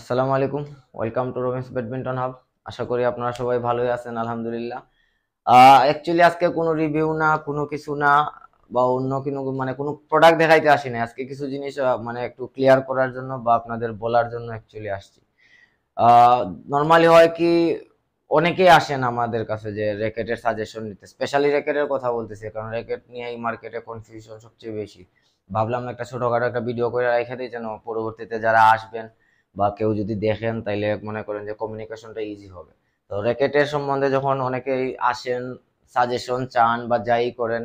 আসসালামু আলাইকুম welcome to Romen's badminton hub আশা করি আপনারা সবাই ভালোই আছেন আলহামদুলিল্লাহ অ্যাকচুয়ালি আজকে কোনো রিভিউ না কোনো কিছু না বা অন্য কোনো মানে কোনো প্রোডাক্ট দেখাইতে আসি না আজকে কিছু জিনিস মানে একটু ক্লিয়ার করার জন্য বা আপনাদের বলার জন্য অ্যাকচুয়ালি আসছি নর্মালি হয় কি অনেকেই আসেন আমাদের কাছে যে র্যাকেটের সাজেশন নিতে স্পেশালি র্যাকেটের কথা বলতেছি কারণ র্যাকেট নিয়ে এই মার্কেটে কনফিউশন সবচেয়ে বেশি ভাবলাম একটা ছোটোখাটো একটা ভিডিও করে রেখে দিই যেন পরবর্তীতে যারা আসবেন বা কেউ যদি দেখেন তাইলে মনে করেন যে কমিউনিকেশনটা ইজি হবে তো র্যাকেটের সম্বন্ধে যখন অনেকেই আসেন সাজেশন চান বা যাই করেন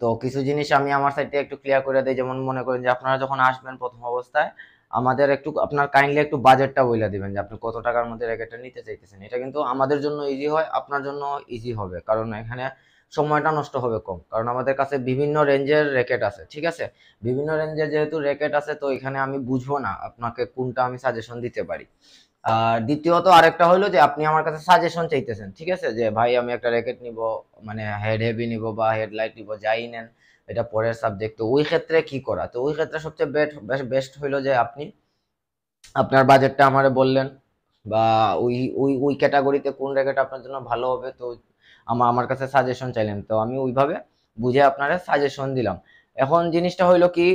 তো কিছু জিনিস আমি আমার সাইডে একটু ক্লিয়ার করে দিই যেমন মনে করেন যে আপনারা যখন আসবেন প্রথম অবস্থায় আমাদের একটু আপনার কাইন্ডলি একটু বাজেটটা বলে দিবেন যে আপনি কত টাকার মধ্যে র্যাকেটটা নিতে চাইতেছেন এটা কিন্তু আমাদের জন্য ইজি হয় আপনার জন্য ইজি হবে কারণ এখানে সময়টা নষ্ট হবে কম কারণ আমাদের কাছে বিভিন্ন রেঞ্জের র্যাকেট আছে ঠিক আছে বিভিন্ন রেঞ্জের যেহেতু র্যাকেট আছে তো এখানে আমি বুঝবো না আপনাকে কোনটা আমি সাজেশন দিতে পারি আর দ্বিতীয়ত আরেকটা হলো যে আপনি আমার কাছে সাজেশন চাইতেছেন ঠিক আছে যে ভাই আমি একটা র্যাকেট নিব মানে হেড হেভি নিব বা হেডলাইট নিব যাই নেন এটা পরের সাবজেক্ট তো ওই ক্ষেত্রে কি করা তো ওই ক্ষেত্রে সবচেয়ে বেস্ট বেস্ট হইলো যে আপনি আপনার বাজেটটা আমারে বললেন বা ওই ওই ওই ক্যাটাগরিতে কোন র্যাকেট আপনার জন্য ভালো হবে তো আমার আমার কাছে সাজেশন চাইলেন তো আমি ওইভাবে বুঝে আপনারা সাজেশন দিলাম এখন জিনিসটা হইলো কি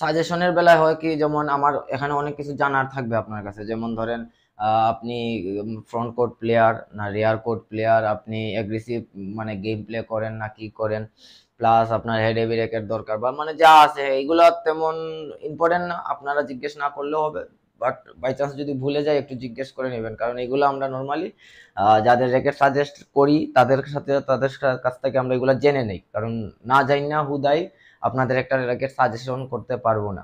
সাজেশনের বেলায় হয় কি যেমন আমার এখানে অনেক কিছু জানার থাকবে আপনার কাছে যেমন ধরেন আপনি ফ্রন্ট কোর্ট প্লেয়ার না রেয়ার কোর্ট প্লেয়ার আপনি অ্যাগ্রেসিভ মানে গেম প্লে করেন না কি করেন প্লাস আপনার হেড এভি রেকের দরকার বা মানে যা আছে এইগুলো তেমন ইম্পর্টেন্ট না আপনারা জিজ্ঞেস না করলেও হবে বাট বাই চান্স যদি ভুলে যাই একটু জিজ্ঞেস করে নেবেন কারণ এগুলো আমরা নর্মালি যাদের র্যাকেট সাজেস্ট করি তাদের সাথে তাদের কাছ থেকে আমরা এগুলো জেনে নেই কারণ না যাই না হুদাই আপনাদের একটা র্যাকেট সাজেশন করতে পারবো না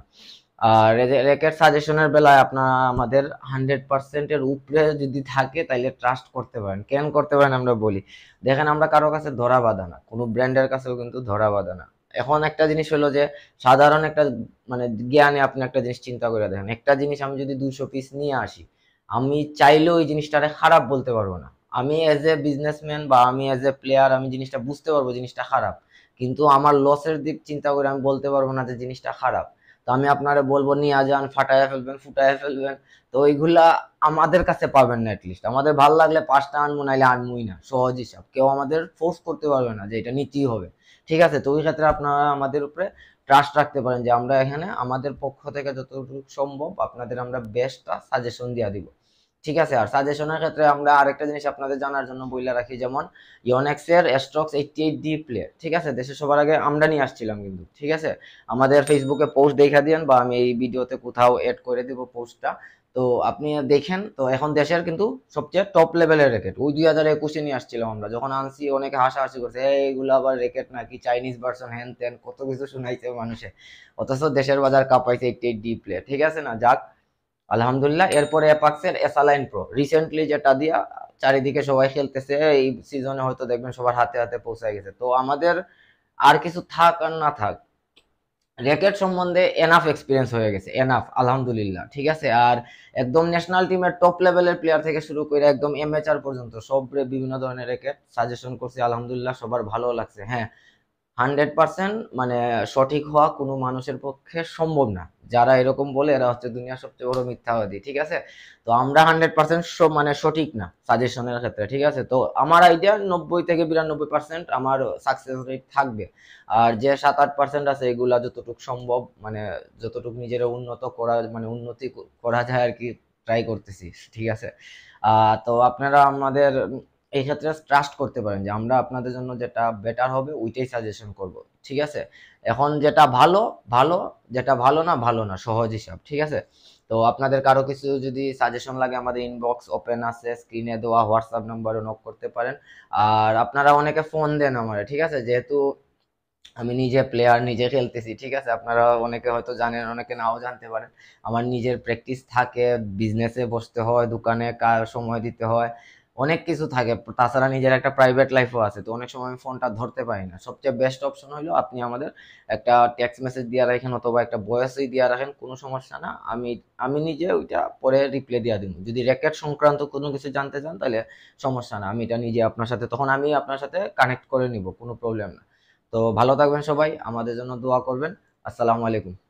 আর র্যাকেট সাজেশনের বেলায় আপনার আমাদের হান্ড্রেড পার্সেন্টের উপরে যদি থাকে তাইলে ট্রাস্ট করতে পারেন কেন করতে পারেন আমরা বলি দেখেন আমরা কারো কাছে ধরা বাঁধা না কোনো ব্র্যান্ডের কাছেও কিন্তু ধরা বাঁধা না এখন একটা জিনিস হলো যে সাধারণ একটা মানে জ্ঞানে আপনি একটা জিনিস চিন্তা করে দেখেন একটা জিনিস আমি যদি দুশো পিস নিয়ে আসি আমি চাইলেও ওই জিনিসটারে খারাপ বলতে পারবো না আমি অ্যাজ এ বিজনেসম্যান বা আমি অ্যাজ এ প্লেয়ার আমি জিনিসটা বুঝতে পারবো জিনিসটা খারাপ কিন্তু আমার লসের দিক চিন্তা করে আমি বলতে পারবো না যে জিনিসটা খারাপ তো আমি আপনারা বলবো নিয়ে যান ফাটায় ফেলবেন ফুটায় ফেলবেন তো ওইগুলা আমাদের কাছে পাবেন না অ্যাটলিস্ট আমাদের ভালো লাগলে পাঁচটা আনবো নাহলে আনবোই না সহজ হিসাব কেউ আমাদের ফোর্স করতে পারবে না যে এটা নিতেই হবে ঠিক আছে তো ওই ক্ষেত্রে আপনারা আমাদের উপরে ট্রাস্ট রাখতে পারেন যে আমরা এখানে আমাদের পক্ষ থেকে যতটুকু সম্ভব আপনাদের আমরা বেস্টটা সাজেশন দিয়ে দিব ঠিক আছে আর সাজেশনের ক্ষেত্রে আমরা আরেকটা জিনিস আপনাদের জানার জন্য বইলে রাখি যেমন ইয়নেক্সের স্ট্রক্স এইটটি এইট ডি প্লে ঠিক আছে দেশে সবার আগে আমরা নিয়ে আসছিলাম কিন্তু ঠিক আছে আমাদের ফেসবুকে পোস্ট দেখা দিয়েন বা আমি এই ভিডিওতে কোথাও এড করে দিব পোস্টটা তো আপনি দেখেন তো এখন দেশের কিন্তু সবচেয়ে টপ লেভেলের রেকেট ওই দুই হাজার একুশে নিয়ে আসছিলাম আমরা যখন আনছি অনেকে হাসাহাসি করছে এইগুলো আবার রেকেট নাকি চাইনিজ ভার্সন হ্যান ত্যান কত কিছু শোনাইছে মানুষে অথচ দেশের বাজার কাঁপাইছে এইটটি এইট ডি প্লে ঠিক আছে না যাক আলহামদুলিল্লাহ এরপরে অ্যাপাক্সের এসালাইন প্রো রিসেন্টলি যেটা দিয়া চারিদিকে সবাই খেলতেছে এই সিজনে হয়তো দেখবেন সবার হাতে হাতে পৌঁছায় গেছে তো আমাদের আর কিছু থাক আর না থাক র্যাকেট সম্বন্ধে এনাফ এক্সপিরিয়েন্স হয়ে গেছে এনাফ আলহামদুলিল্লাহ ঠিক আছে আর একদম ন্যাশনাল টিমের টপ লেভেলের প্লেয়ার থেকে শুরু করে একদম এমএচআর পর্যন্ত সব বিভিন্ন ধরনের র্যাকেট সাজেশন করছি আলহামদুলিল্লাহ সবার ভালো লাগছে হ্যাঁ হান্ড্রেড পার্সেন্ট মানে সঠিক হওয়া কোনো মানুষের পক্ষে সম্ভব না যারা এরকম বলে এরা হচ্ছে দুনিয়ার সবচেয়ে বড় মিথ্যাবাদী ঠিক আছে তো আমরা হান্ড্রেড পার্সেন্ট মানে সঠিক না সাজেশনের ক্ষেত্রে ঠিক আছে তো আমার আইডিয়া নব্বই থেকে বিরানব্বই পার্সেন্ট আমার সাকসেস রেট থাকবে আর যে সাত আট পার্সেন্ট আছে এগুলা যতটুকু সম্ভব মানে যতটুকু নিজেরা উন্নত করা মানে উন্নতি করা যায় আর কি ট্রাই করতেছি ঠিক আছে তো আপনারা আমাদের এই ক্ষেত্রে ট্রাস্ট করতে পারেন যে আমরা আপনাদের জন্য যেটা বেটার হবে ওইটাই সাজেশন করব ঠিক আছে এখন যেটা ভালো ভালো যেটা ভালো না ভালো না সহজ হিসাব ঠিক আছে তো আপনাদের কারো কিছু যদি সাজেশন লাগে আমাদের ইনবক্স ওপেন আছে স্ক্রিনে দেওয়া হোয়াটসঅ্যাপ নাম্বারও নক করতে পারেন আর আপনারা অনেকে ফোন দেন আমারে ঠিক আছে যেহেতু আমি নিজে প্লেয়ার নিজে খেলতেছি ঠিক আছে আপনারা অনেকে হয়তো জানেন অনেকে নাও জানতে পারেন আমার নিজের প্র্যাকটিস থাকে বিজনেসে বসতে হয় দোকানে কার সময় দিতে হয় অনেক কিছু থাকে তাছাড়া নিজের একটা প্রাইভেট লাইফও আছে তো অনেক সময় আমি ফোনটা ধরতে পারি না সবচেয়ে বেস্ট অপশন হলো আপনি আমাদের একটা টেক্সট মেসেজ দিয়ে রাখেন অথবা একটা বয়সই দিয়ে রাখেন কোনো সমস্যা না আমি আমি নিজে ওইটা পরে রিপ্লে দিয়ে দিব যদি র্যাকেট সংক্রান্ত কোনো কিছু জানতে চান তাহলে সমস্যা না আমি এটা নিজে আপনার সাথে তখন আমি আপনার সাথে কানেক্ট করে নিব কোনো প্রবলেম না তো ভালো থাকবেন সবাই আমাদের জন্য দোয়া করবেন আসসালামু আলাইকুম